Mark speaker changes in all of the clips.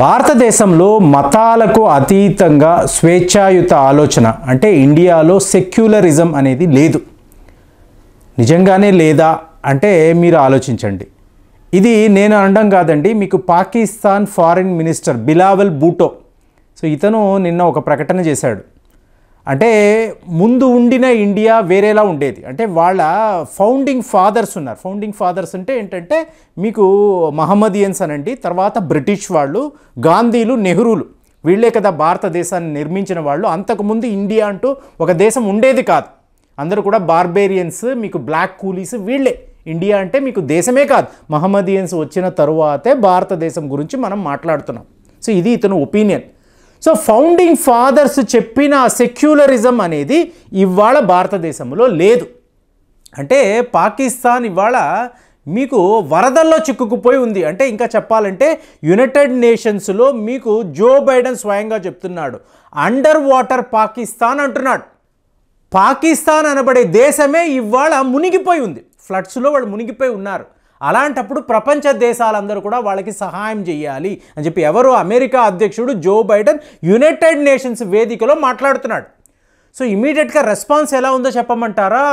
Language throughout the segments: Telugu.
Speaker 1: భారతదేశంలో మతాలకు అతీతంగా స్వేచ్ఛాయుత ఆలోచన అంటే ఇండియాలో సెక్యులరిజం అనేది లేదు నిజంగానే లేదా అంటే మీరు ఆలోచించండి ఇది నేను అనడం కాదండి మీకు Pakistan foreign minister Bilawal Bhutto so ఇతను నిన్న ఒక ప్రకటన చేశాడు అంటే ముందు ఉండిన ఇండియా వేరేలా ఉండేది అంటే వాళ్ళ ఫౌండింగ్ ఫాదర్స్ ఉన్నారు ఫౌండింగ్ ఫాదర్స్ అంటే ఏంటంటే మీకు మహమ్మదియన్స్ అనండి తర్వాత బ్రిటిష్ వాళ్ళు గాంధీలు నెహ్రూలు వీళ్ళే కదా భారతదేశాన్ని నిర్మించిన వాళ్ళు అంతకుముందు ఇండియా అంటూ ఒక దేశం ఉండేది కాదు అందరూ కూడా బార్బేరియన్స్ మీకు బ్లాక్ కూలీస్ వీళ్ళే ఇండియా అంటే మీకు దేశమే కాదు మహమ్మదియన్స్ వచ్చిన తరువాతే భారతదేశం గురించి మనం మాట్లాడుతున్నాం సో ఇది ఇతను ఒపీనియన్ సో ఫౌండింగ్ ఫాదర్స్ చెప్పిన సెక్యులరిజం అనేది ఇవాళ భారతదేశంలో లేదు అంటే పాకిస్తాన్ ఇవాళ మీకు వరదల్లో చిక్కుకుపోయి ఉంది అంటే ఇంకా చెప్పాలంటే యునైటెడ్ నేషన్స్లో మీకు జో బైడెన్ స్వయంగా చెప్తున్నాడు అండర్ వాటర్ పాకిస్తాన్ అంటున్నాడు పాకిస్తాన్ అనబడే దేశమే ఇవాళ మునిగిపోయి ఉంది ఫ్లడ్స్లో వాళ్ళు మునిగిపోయి ఉన్నారు అలాంటప్పుడు ప్రపంచ దేశాలందరూ కూడా వాళ్ళకి సహాయం చేయాలి అని చెప్పి ఎవరు అమెరికా అధ్యక్షుడు జో బైడెన్ యునైటెడ్ నేషన్స్ వేదికలో మాట్లాడుతున్నాడు సో ఇమీడియట్గా రెస్పాన్స్ ఎలా ఉందో చెప్పమంటారా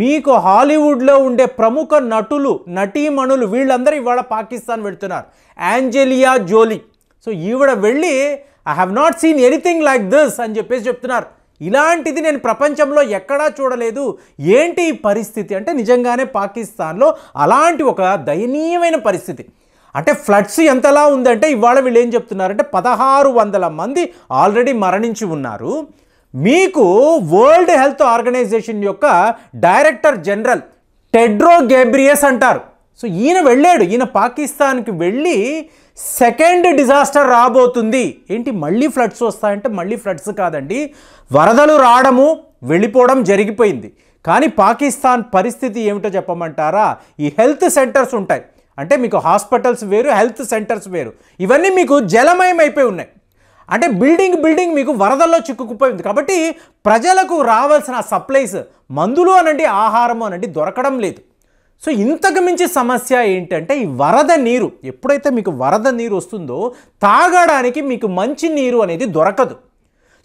Speaker 1: మీకు హాలీవుడ్లో ఉండే ప్రముఖ నటులు నటీమణులు వీళ్ళందరూ ఇవాళ పాకిస్తాన్ వెళ్తున్నారు యాంజెలియా జోలీ సో ఈవిడ వెళ్ళి I have not seen anything like this అని చెప్పేసి చెప్తున్నారు ఇలాంటిది నేను ప్రపంచంలో ఎక్కడా చూడలేదు ఏంటి ఈ పరిస్థితి అంటే నిజంగానే పాకిస్తాన్లో అలాంటి ఒక దయనీయమైన పరిస్థితి అంటే ఫ్లడ్స్ ఎంతలా ఉందంటే ఇవాళ వీళ్ళు ఏం చెప్తున్నారంటే పదహారు వందల మంది ఆల్రెడీ మరణించి ఉన్నారు మీకు వరల్డ్ హెల్త్ ఆర్గనైజేషన్ యొక్క డైరెక్టర్ జనరల్ టెడ్రో గేబ్రియస్ అంటారు సో ఈయన వెళ్ళాడు ఈయన పాకిస్తాన్కి వెళ్ళి సెకండ్ డిజాస్టర్ రాబోతుంది ఏంటి మళ్ళీ ఫ్లడ్స్ వస్తాయంటే మళ్ళీ ఫ్లడ్స్ కాదండి వరదలు రావడము వెళ్ళిపోవడం జరిగిపోయింది కానీ పాకిస్తాన్ పరిస్థితి ఏమిటో చెప్పమంటారా ఈ హెల్త్ సెంటర్స్ ఉంటాయి అంటే మీకు హాస్పిటల్స్ వేరు హెల్త్ సెంటర్స్ వేరు ఇవన్నీ మీకు జలమయమైపోయి ఉన్నాయి అంటే బిల్డింగ్ బిల్డింగ్ మీకు వరదల్లో చిక్కుకుపోయింది కాబట్టి ప్రజలకు రావాల్సిన సప్లైస్ మందులు అనండి ఆహారము అనండి దొరకడం లేదు సో ఇంతకు మించి సమస్య ఏంటంటే ఈ వరద నీరు ఎప్పుడైతే మీకు వరద నీరు వస్తుందో తాగడానికి మీకు మంచి నీరు అనేది దొరకదు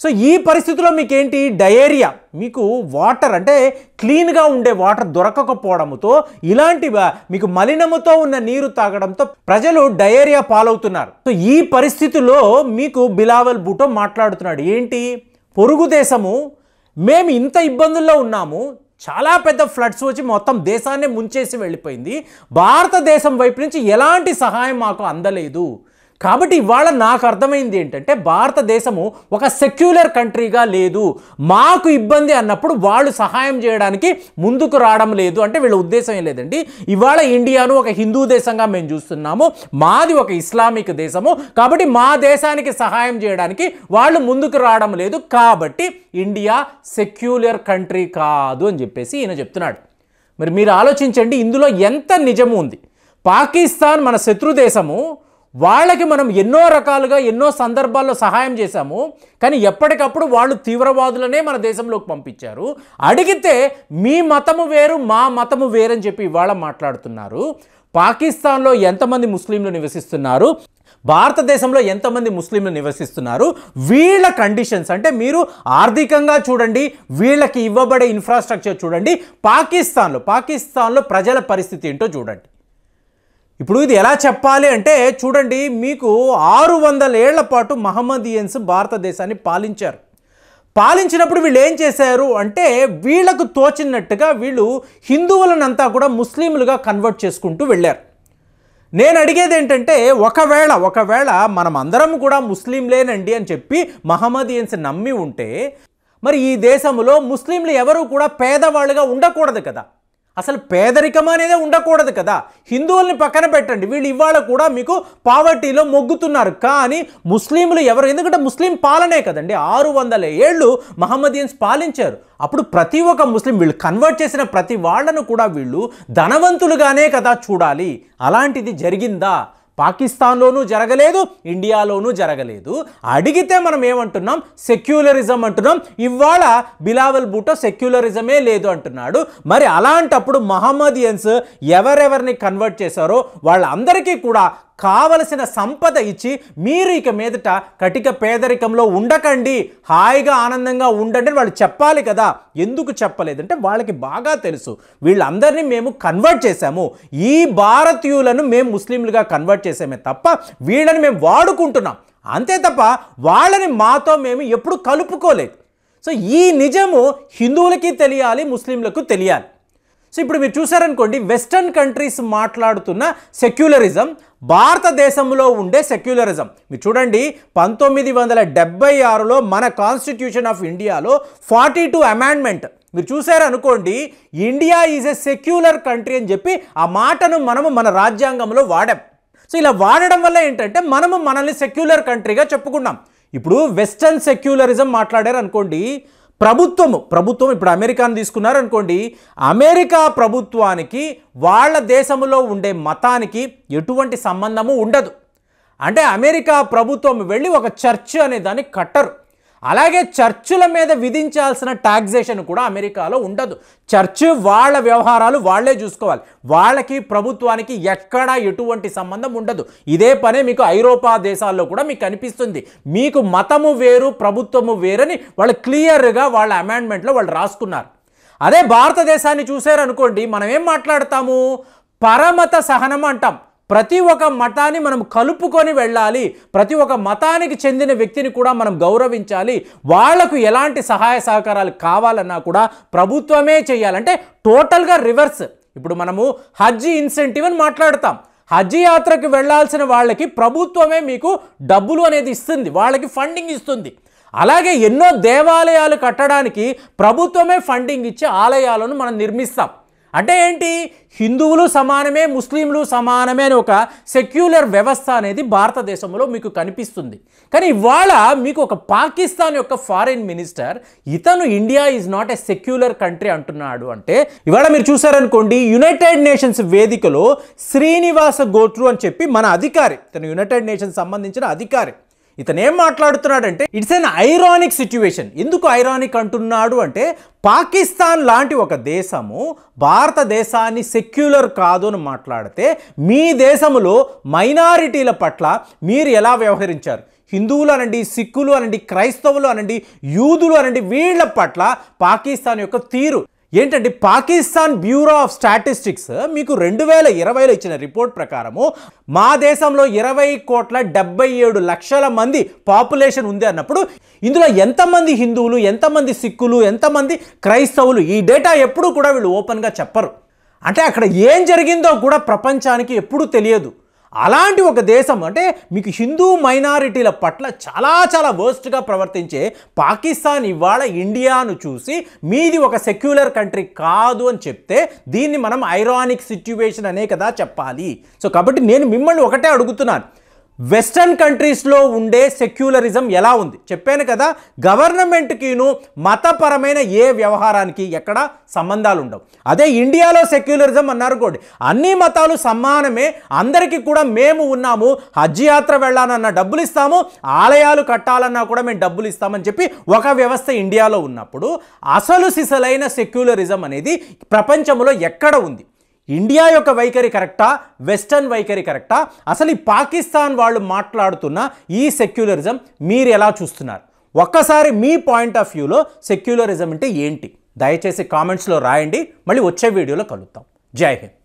Speaker 1: సో ఈ పరిస్థితిలో మీకేంటి డయేరియా మీకు వాటర్ అంటే క్లీన్గా ఉండే వాటర్ దొరకకపోవడంతో ఇలాంటి మీకు మలినముతో ఉన్న నీరు తాగడంతో ప్రజలు డయేరియా పాలవుతున్నారు సో ఈ పరిస్థితిలో మీకు బిలావల్ బూటో మాట్లాడుతున్నాడు ఏంటి పొరుగు దేశము మేము ఇంత ఇబ్బందుల్లో ఉన్నాము చాలా పెద్ద ఫ్లడ్స్ వచ్చి మొత్తం దేశాన్ని ముంచేసి వెళ్ళిపోయింది భారతదేశం వైపు నుంచి ఎలాంటి సహాయం మాకు అందలేదు కాబట్టి ఇవాళ నాకు అర్థమైంది ఏంటంటే భారతదేశము ఒక సెక్యులర్ కంట్రీగా లేదు మాకు ఇబ్బంది అన్నప్పుడు వాళ్ళు సహాయం చేయడానికి ముందుకు రావడం లేదు అంటే వీళ్ళ ఉద్దేశం ఏం లేదండి ఇవాళ ఇండియాను ఒక హిందూ దేశంగా మేము చూస్తున్నాము మాది ఒక ఇస్లామిక్ దేశము కాబట్టి మా దేశానికి సహాయం చేయడానికి వాళ్ళు ముందుకు రావడం లేదు కాబట్టి ఇండియా సెక్యులర్ కంట్రీ కాదు అని చెప్పేసి ఈయన చెప్తున్నాడు మరి మీరు ఆలోచించండి ఇందులో ఎంత నిజము ఉంది పాకిస్తాన్ మన శత్రుదేశము వాళ్ళకి మనం ఎన్నో రకాలుగా ఎన్నో సందర్భాల్లో సహాయం చేశాము కానీ ఎప్పటికప్పుడు వాళ్ళు తీవ్రవాదులనే మన దేశంలోకి పంపించారు అడిగితే మీ మతము వేరు మా మతము వేరని చెప్పి ఇవాళ మాట్లాడుతున్నారు పాకిస్తాన్లో ఎంతమంది ముస్లింలు నివసిస్తున్నారు భారతదేశంలో ఎంతమంది ముస్లింలు నివసిస్తున్నారు వీళ్ళ కండిషన్స్ అంటే మీరు ఆర్థికంగా చూడండి వీళ్ళకి ఇవ్వబడే ఇన్ఫ్రాస్ట్రక్చర్ చూడండి పాకిస్తాన్లో పాకిస్తాన్లో ప్రజల పరిస్థితి ఏంటో చూడండి ఇప్పుడు ఇది ఎలా చెప్పాలి అంటే చూడండి మీకు ఆరు వందల ఏళ్ల పాటు మహమ్మదియన్స్ భారతదేశాన్ని పాలించారు పాలించినప్పుడు వీళ్ళు ఏం చేశారు అంటే వీళ్లకు తోచినట్టుగా వీళ్ళు హిందువులనంతా కూడా ముస్లింలుగా కన్వర్ట్ చేసుకుంటూ వెళ్ళారు నేను అడిగేది ఏంటంటే ఒకవేళ ఒకవేళ మనం అందరం కూడా ముస్లింలేనండి అని చెప్పి మహమ్మదియన్స్ నమ్మి ఉంటే మరి ఈ దేశంలో ముస్లింలు ఎవరూ కూడా పేదవాళ్ళుగా ఉండకూడదు కదా అసలు పేదరికం అనేది ఉండకూడదు కదా హిందువుల్ని పక్కన పెట్టండి వీళ్ళు ఇవాళ కూడా మీకు పావర్టీలో మొగ్గుతున్నారు కానీ ముస్లింలు ఎవరు ఎందుకంటే ముస్లిం పాలనే కదండి ఆరు వందల ఏళ్ళు మహమ్మదీన్స్ పాలించారు అప్పుడు ప్రతి ఒక్క ముస్లిం వీళ్ళు కన్వర్ట్ చేసిన ప్రతి వాళ్ళను కూడా వీళ్ళు ధనవంతులుగానే కదా చూడాలి అలాంటిది జరిగిందా పాకిస్తాన్లోనూ జరగలేదు ఇండియాలోనూ జరగలేదు అడిగితే మనం ఏమంటున్నాం సెక్యులరిజం అంటున్నాం ఇవాళ బిలావల్ బూటో సెక్యులరిజమే లేదు అంటున్నాడు మరి అలాంటప్పుడు మహమ్మదియన్స్ ఎవరెవరిని కన్వర్ట్ చేశారో వాళ్ళందరికీ కూడా కావలసిన సంపద ఇచ్చి మీరు ఇక మీదట కటిక పేదరికంలో ఉండకండి హాయిగా ఆనందంగా ఉండండి వాళ్ళు చెప్పాలి కదా ఎందుకు చెప్పలేదంటే వాళ్ళకి బాగా తెలుసు వీళ్ళందరినీ మేము కన్వర్ట్ చేశాము ఈ భారతీయులను మేము ముస్లింలుగా కన్వర్ట్ చేసామే తప్ప వీళ్ళని మేము వాడుకుంటున్నాం అంతే తప్ప వాళ్ళని మాతో మేము ఎప్పుడు కలుపుకోలేదు సో ఈ నిజము హిందువులకి తెలియాలి ముస్లింలకు తెలియాలి సో ఇప్పుడు మీరు చూసారనుకోండి వెస్టర్న్ కంట్రీస్ మాట్లాడుతున్న సెక్యులరిజం భారతదేశంలో ఉండే సెక్యులరిజం మీరు చూడండి పంతొమ్మిది వందల డెబ్బై ఆరులో మన కాన్స్టిట్యూషన్ ఆఫ్ ఇండియాలో ఫార్టీ టూ అమాండ్మెంట్ మీరు చూసారనుకోండి India is a secular country అని చెప్పి ఆ మాటను మనము మన రాజ్యాంగంలో వాడాం సో ఇలా వాడడం వల్ల ఏంటంటే మనము మనల్ని సెక్యులర్ కంట్రీగా చెప్పుకున్నాం ఇప్పుడు వెస్టర్న్ సెక్యులరిజం మాట్లాడారు అనుకోండి ప్రభుత్వము ప్రభుత్వం ఇప్పుడు అమెరికాను తీసుకున్నారనుకోండి అమెరికా ప్రభుత్వానికి వాళ్ళ దేశంలో ఉండే మతానికి ఎటువంటి సంబంధము ఉండదు అంటే అమెరికా ప్రభుత్వం వెళ్ళి ఒక చర్చ్ అనే దాన్ని కట్టరు అలాగే చర్చుల మీద విధించాల్సిన టాక్సేషన్ కూడా అమెరికాలో ఉండదు చర్చ్ వాళ్ళ వ్యవహారాలు వాళ్లే చూసుకోవాలి వాళ్ళకి ప్రభుత్వానికి ఎక్కడా ఎటువంటి సంబంధం ఉండదు ఇదే పనే మీకు ఐరోపా దేశాల్లో కూడా మీకు కనిపిస్తుంది మీకు మతము వేరు ప్రభుత్వము వేరని వాళ్ళు క్లియర్గా వాళ్ళ అమెండ్మెంట్లో వాళ్ళు రాసుకున్నారు అదే భారతదేశాన్ని చూశారనుకోండి మనం ఏం మాట్లాడతాము పరమత సహనం అంటాం ప్రతి ఒక్క మతాన్ని మనం కలుపుకొని వెళ్ళాలి ప్రతి ఒక్క మతానికి చెందిన వ్యక్తిని కూడా మనం గౌరవించాలి వాళ్లకు ఎలాంటి సహాయ సహకారాలు కావాలన్నా కూడా ప్రభుత్వమే చేయాలంటే టోటల్గా రివర్స్ ఇప్పుడు మనము హజ్ ఇన్సెంటివ్ అని మాట్లాడతాం హజ్ యాత్రకు వెళ్లాల్సిన వాళ్ళకి ప్రభుత్వమే మీకు డబ్బులు అనేది ఇస్తుంది వాళ్ళకి ఫండింగ్ ఇస్తుంది అలాగే ఎన్నో దేవాలయాలు కట్టడానికి ప్రభుత్వమే ఫండింగ్ ఇచ్చి ఆలయాలను మనం నిర్మిస్తాం అంటే ఏంటి హిందువులు సమానమే ముస్లింలు సమానమే అని ఒక సెక్యులర్ వ్యవస్థ అనేది భారతదేశంలో మీకు కనిపిస్తుంది కానీ ఇవాళ మీకు ఒక పాకిస్తాన్ యొక్క ఫారిన్ మినిస్టర్ ఇతను India is not a secular country అంటున్నాడు అంటే ఇవాళ మీరు చూసారనుకోండి యునైటెడ్ నేషన్స్ వేదికలో శ్రీనివాస గోట్రు అని చెప్పి మన అధికారి తను యునైటెడ్ నేషన్స్ సంబంధించిన అధికారి ఇతను ఏం మాట్లాడుతున్నాడంటే ఇట్స్ ఎన్ ఐరానిక్ సిచ్యువేషన్ ఎందుకు ఐరానిక్ అంటున్నాడు అంటే పాకిస్తాన్ లాంటి ఒక దేశము భారతదేశాన్ని సెక్యులర్ కాదు అని మాట్లాడితే మీ దేశంలో మైనారిటీల పట్ల మీరు ఎలా వ్యవహరించారు హిందువులు అనండి సిక్కులు అనండి క్రైస్తవులు అనండి యూదులు అనండి వీళ్ళ పట్ల పాకిస్తాన్ యొక్క తీరు ఏంటంటే పాకిస్తాన్ బ్యూరో ఆఫ్ స్టాటిస్టిక్స్ మీకు రెండు వేల ఇరవైలో ఇచ్చిన రిపోర్ట్ ప్రకారము మా దేశంలో ఇరవై కోట్ల డెబ్బై ఏడు లక్షల మంది పాపులేషన్ ఉంది అన్నప్పుడు ఇందులో ఎంతమంది హిందువులు ఎంతమంది సిక్కులు ఎంతమంది క్రైస్తవులు ఈ డేటా ఎప్పుడూ కూడా వీళ్ళు ఓపెన్గా చెప్పరు అంటే అక్కడ ఏం జరిగిందో కూడా ప్రపంచానికి ఎప్పుడూ తెలియదు అలాంటి ఒక దేశం అంటే మీకు హిందూ మైనారిటీల పట్ల చాలా చాలా వర్స్ట్గా ప్రవర్తించే పాకిస్తాన్ ఇవాళ ఇండియాను చూసి మీది ఒక సెక్యులర్ కంట్రీ కాదు అని చెప్తే దీన్ని మనం ఐరానిక్ సిచ్యువేషన్ అనే కదా చెప్పాలి సో కాబట్టి నేను మిమ్మల్ని ఒకటే అడుగుతున్నాను వెస్టర్న్ కంట్రీస్లో ఉండే సెక్యులరిజం ఎలా ఉంది చెప్పాను కదా గవర్నమెంట్కిను మతపరమైన ఏ వ్యవహారానికి ఎక్కడ సంబంధాలు ఉండవు అదే ఇండియాలో సెక్యులరిజం అన్నారు కోటి అన్ని మతాలు సమానమే అందరికీ కూడా మేము ఉన్నాము హజ్ యాత్ర వెళ్ళాలన్నా డబ్బులు ఇస్తాము ఆలయాలు కట్టాలన్నా కూడా మేము డబ్బులు ఇస్తామని చెప్పి ఒక వ్యవస్థ ఇండియాలో ఉన్నప్పుడు అసలు సిసలైన సెక్యులరిజం అనేది ప్రపంచంలో ఎక్కడ ఉంది ఇండియా యొక్క వైఖరి కరెక్టా వెస్టర్న్ వైఖరి కరెక్టా అసలు ఈ పాకిస్తాన్ వాళ్ళు మాట్లాడుతున్న ఈ సెక్యులరిజం మీరు ఎలా చూస్తున్నారు ఒక్కసారి మీ పాయింట్ ఆఫ్ వ్యూలో సెక్యులరిజం అంటే ఏంటి దయచేసి కామెంట్స్లో రాయండి మళ్ళీ వచ్చే వీడియోలో కలుద్దాం జై హింద్